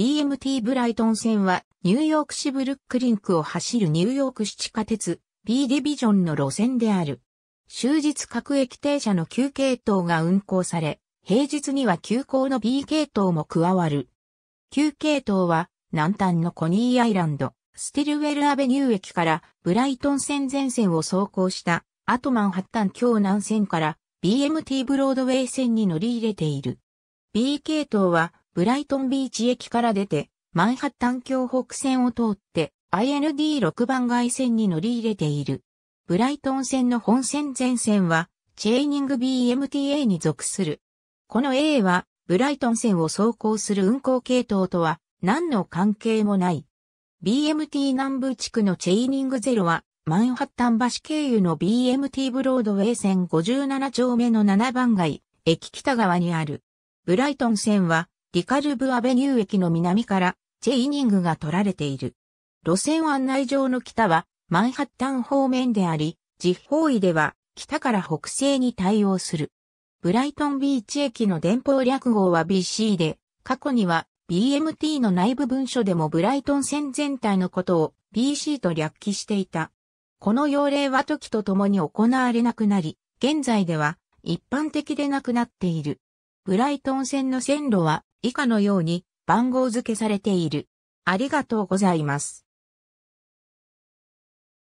BMT ブライトン線はニューヨーク市ブルックリンクを走るニューヨーク市地下鉄 B ディビジョンの路線である。終日各駅停車の休系統が運行され、平日には急行の B 系統も加わる。休系統は南端のコニーアイランド、スティルウェルアベニュー駅からブライトン線前線を走行したアトマンハッタン京南線から BMT ブロードウェイ線に乗り入れている。B 系統はブライトンビーチ駅から出て、マンハッタン橋北線を通って、IND6 番街線に乗り入れている。ブライトン線の本線全線は、チェーニング BMTA に属する。この A は、ブライトン線を走行する運行系統とは、何の関係もない。BMT 南部地区のチェーニング0は、マンハッタン橋経由の BMT ブロードウェイ線57丁目の7番街、駅北側にある。ブライトン線は、リカルブアベニュー駅の南からチェイニングが取られている。路線案内上の北はマンハッタン方面であり、実方位では北から北西に対応する。ブライトンビーチ駅の電報略号は BC で、過去には BMT の内部文書でもブライトン線全体のことを BC と略記していた。この要令は時とともに行われなくなり、現在では一般的でなくなっている。ブライトン線の線路は以下のように番号付けされている。ありがとうございます。